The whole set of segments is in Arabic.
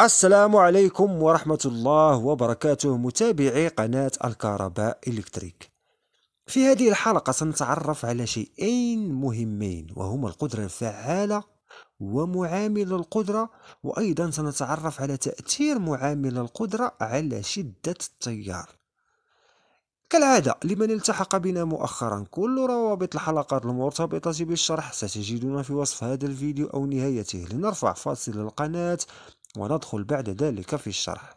السلام عليكم ورحمة الله وبركاته متابعي قناة الكهرباء إلكتريك في هذه الحلقة سنتعرف على شيئين مهمين وهما القدرة الفعالة ومعامل القدرة وأيضا سنتعرف على تأثير معامل القدرة على شدة التيار كالعادة لمن التحق بنا مؤخرا كل روابط الحلقات المرتبطة بالشرح ستجدون في وصف هذا الفيديو أو نهايته لنرفع فاصل القناة وندخل بعد ذلك في الشرح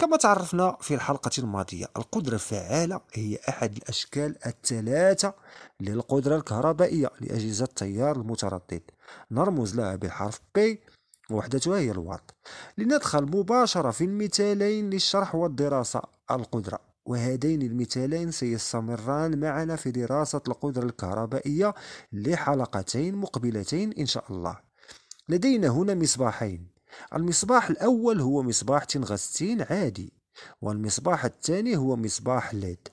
كما تعرفنا في الحلقة الماضية القدرة الفعالة هي أحد الأشكال الثلاثة للقدرة الكهربائية لأجهزة التيار المتردد نرمز لها بحرف P وحدتها هي الواط لندخل مباشرة في المثالين للشرح والدراسة القدرة وهذين المثالين سيستمران معنا في دراسة القدرة الكهربائية لحلقتين مقبلتين إن شاء الله لدينا هنا مصباحين المصباح الأول هو مصباح تنغستين عادي والمصباح الثاني هو مصباح ليد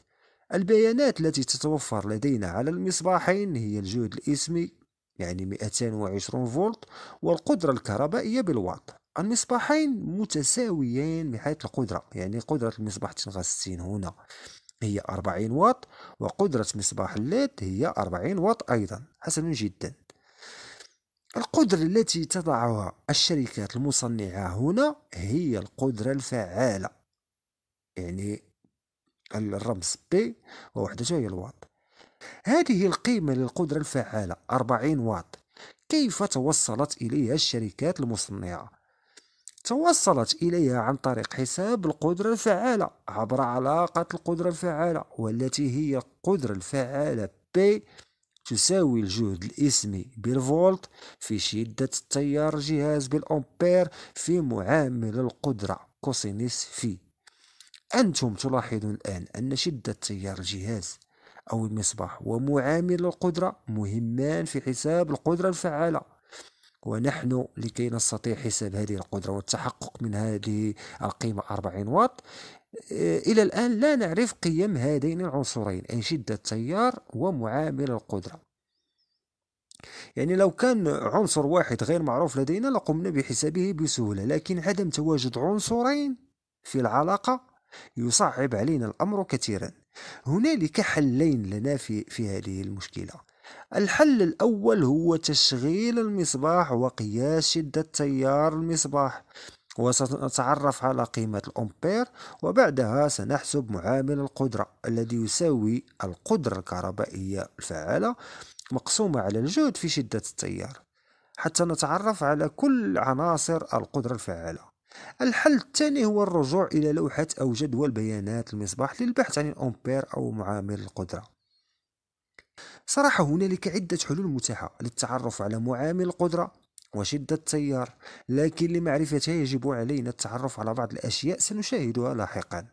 البيانات التي تتوفر لدينا على المصباحين هي الجهد الاسمي يعني 220 فولت والقدرة الكهربائية بالواط المصباحين متساويين من حيث القدرة يعني قدرة المصباح 60 هنا هي 40 واط وقدرة مصباح الليد هي 40 واط أيضا حسن جدا القدرة التي تضعها الشركات المصنعة هنا هي القدرة الفعالة يعني الرمز بي ووحدته هي الواط هذه القيمة للقدرة الفعالة 40 واط كيف توصلت إليها الشركات المصنعة؟ توصلت إليها عن طريق حساب القدرة الفعالة عبر علاقة القدرة الفعالة والتي هي القدرة الفعالة P تساوي الجهد الاسمي بالفولت في شدة التيار الجهاز بالأمبير في معامل القدرة كوسينيس في أنتم تلاحظون الآن أن شدة تيار الجهاز أو المصباح ومعامل القدرة مهمان في حساب القدرة الفعالة ونحن لكي نستطيع حساب هذه القدرة والتحقق من هذه القيمة 40 واط آه، إلى الآن لا نعرف قيم هذين العنصرين أي شدة التيار ومعامل القدرة يعني لو كان عنصر واحد غير معروف لدينا لقمنا بحسابه بسهولة لكن عدم تواجد عنصرين في العلاقة يصعب علينا الأمر كثيرا هنالك حلين لنا في, في هذه المشكلة الحل الأول هو تشغيل المصباح وقياس شدة تيار المصباح وسنتعرف على قيمة الأمبير وبعدها سنحسب معامل القدرة الذي يساوي القدرة الكهربائية الفعالة مقسومة على الجهد في شدة التيار حتى نتعرف على كل عناصر القدرة الفعالة الحل الثاني هو الرجوع إلى لوحة أو جدول بيانات المصباح للبحث عن الأمبير أو معامل القدرة صراحة هنالك عدة حلول متاحة للتعرف على معامل القدرة وشدة التيار لكن لمعرفتها يجب علينا التعرف على بعض الأشياء سنشاهدها لاحقاً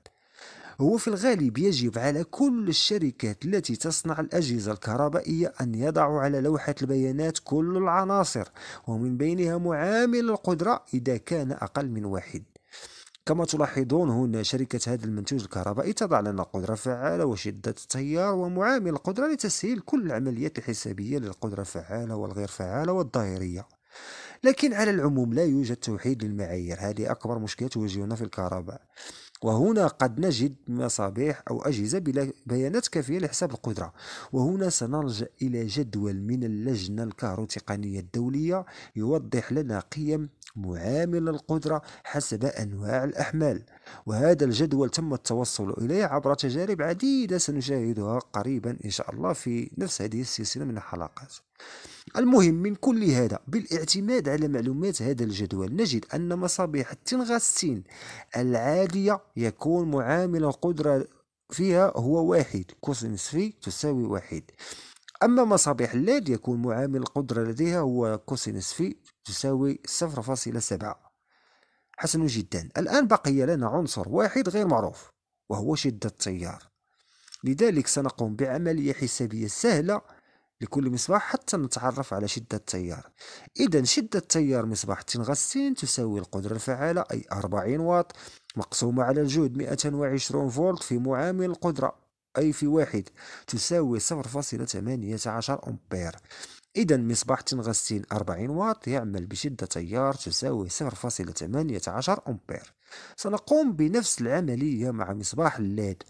هو في الغالب يجب على كل الشركات التي تصنع الأجهزة الكهربائية أن يضعوا على لوحة البيانات كل العناصر ومن بينها معامل القدرة إذا كان أقل من واحد كما تلاحظون هنا شركة هذا المنتوج الكهربائي تضع لنا قدرة فعالة وشدة التيار ومعامل القدرة لتسهيل كل العمليات الحسابية للقدرة الفعالة والغير فعالة والظاهرية لكن على العموم لا يوجد توحيد للمعايير هذه أكبر مشكلة تواجهنا في الكهرباء وهنا قد نجد مصابيح أو أجهزة بلا بيانات كافية لحساب القدرة وهنا سنلجأ إلى جدول من اللجنة الكهروتقنية الدولية يوضح لنا قيم معامل القدرة حسب أنواع الأحمال وهذا الجدول تم التوصل إليه عبر تجارب عديدة سنشاهدها قريبا إن شاء الله في نفس هذه السلسلة من الحلقات المهم من كل هذا بالاعتماد على معلومات هذا الجدول نجد أن مصابيح التنغستين العادية يكون معامل القدرة فيها هو واحد كوسينس في تساوي واحد أما مصابيح اللاد يكون معامل القدرة لديها هو كوسينس في تساوي 0.7 حسن جدا الآن بقي لنا عنصر واحد غير معروف وهو شدة التيار لذلك سنقوم بعملية حسابية سهلة لكل مصباح حتى نتعرف على شدة التيار إذا شدة تيار مصباح تنغسين تساوي القدرة الفعالة أي 40 واط مقسومة على الجهد 120 فولت في معامل القدرة أي في واحد تساوي 0.18 أمبير إذا مصباح تنغسين 40 واط يعمل بشدة تيار تساوي 0.18 أمبير سنقوم بنفس العملية مع مصباح الليد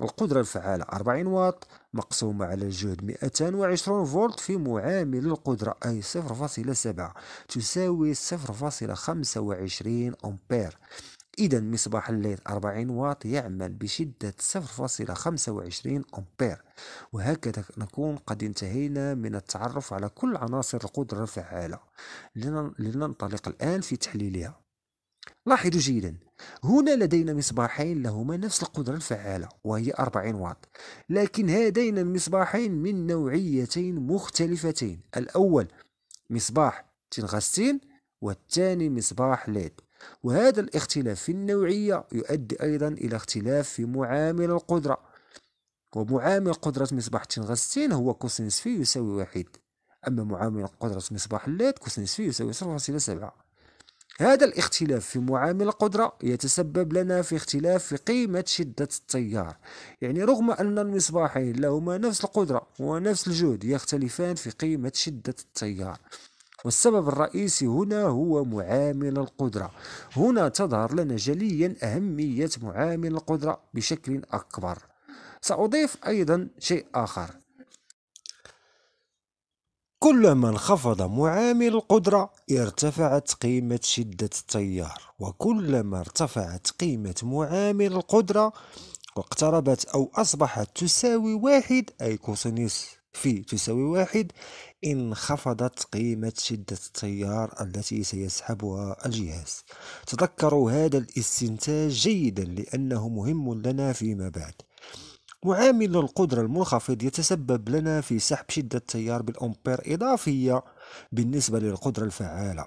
القدرة الفعالة 40 واط مقسومة على الجهد 220 فولت في معامل القدرة أي 0.7 تساوي 0.25 أمبير إذا مصباح الليد 40 واط يعمل بشدة 0.25 أمبير وهكذا نكون قد انتهينا من التعرف على كل عناصر القدرة الفعالة لننطلق الآن في تحليلها لاحظوا جيدا هنا لدينا مصباحين لهما نفس القدرة الفعالة وهي 40 واط لكن هذين المصباحين من نوعيتين مختلفتين الأول مصباح تنغستين والثاني مصباح ليد وهذا الاختلاف في النوعية يؤدي أيضا إلى اختلاف في معامل القدرة ومعامل قدرة مصباح تنغستين هو كوسينس في يساوي واحد أما معامل قدرة مصباح الليد كوسينس في يساوي سبعة هذا الاختلاف في معامل القدرة يتسبب لنا في اختلاف في قيمة شدة التيار يعني رغم أن المصباحين لهما نفس القدرة ونفس الجهد يختلفان في قيمة شدة التيار والسبب الرئيسي هنا هو معامل القدرة هنا تظهر لنا جليا أهمية معامل القدرة بشكل أكبر سأضيف أيضا شيء آخر كلما انخفض معامل القدرة ارتفعت قيمة شدة التيار وكلما ارتفعت قيمة معامل القدرة واقتربت أو أصبحت تساوي واحد أي كوسينوس في تساوي واحد انخفضت قيمة شدة التيار التي سيسحبها الجهاز تذكروا هذا الاستنتاج جيدا لأنه مهم لنا فيما بعد معامل القدرة المنخفض يتسبب لنا في سحب شدة التيار بالأمبير إضافية بالنسبة للقدرة الفعالة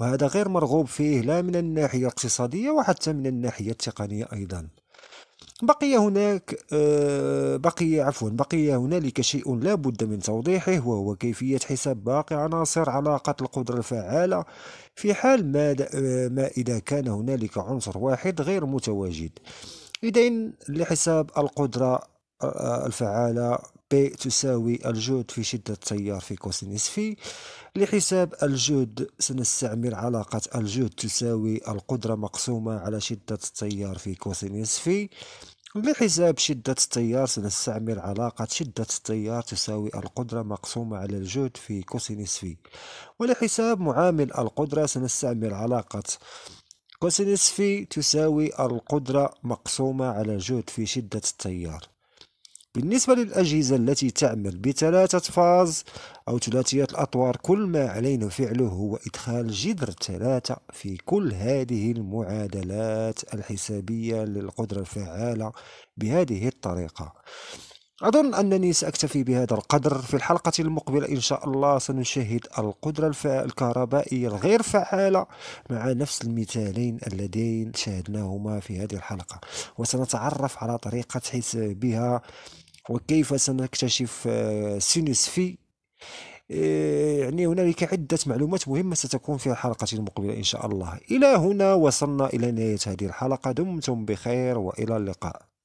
وهذا غير مرغوب فيه لا من الناحية الاقتصادية وحتى من الناحية التقنية أيضا بقي هناك آه، بقي عفوا بقي هنالك شيء لا بد من توضيحه وهو كيفية حساب باقي عناصر علاقة القدرة الفعالة في حال ما, آه، ما إذا كان هنالك عنصر واحد غير متواجد إذن لحساب القدرة الفعالة P تساوي الجهد في شدة التيار في كوس نصفي لحساب الجهد سنستعمل علاقة الجهد تساوي القدرة مقسومة على شدة التيار في كوس نصفي لحساب شدة التيار سنستعمل علاقة شدة التيار تساوي القدرة مقسومة على الجهد في كوسينس في ولحساب معامل القدرة سنستعمل علاقة كوسينس في تساوي القدرة مقسومة على الجهد في شدة التيار بالنسبة للأجهزة التي تعمل بثلاثة فاز أو ثلاثية الأطوار كل ما علينا فعله هو إدخال جذر ثلاثة في كل هذه المعادلات الحسابية للقدرة الفعالة بهذه الطريقة أظن أنني سأكتفي بهذا القدر في الحلقة المقبلة إن شاء الله سنشاهد القدرة الكهربائية الغير فعالة مع نفس المثالين اللذين شاهدناهما في هذه الحلقة وسنتعرف على طريقة حسابها وكيف سنكتشف آه، سينوس في آه، يعني هنالك عدة معلومات مهمة ستكون في الحلقة المقبلة إن شاء الله إلى هنا وصلنا إلى نهاية هذه الحلقة دمتم بخير وإلى اللقاء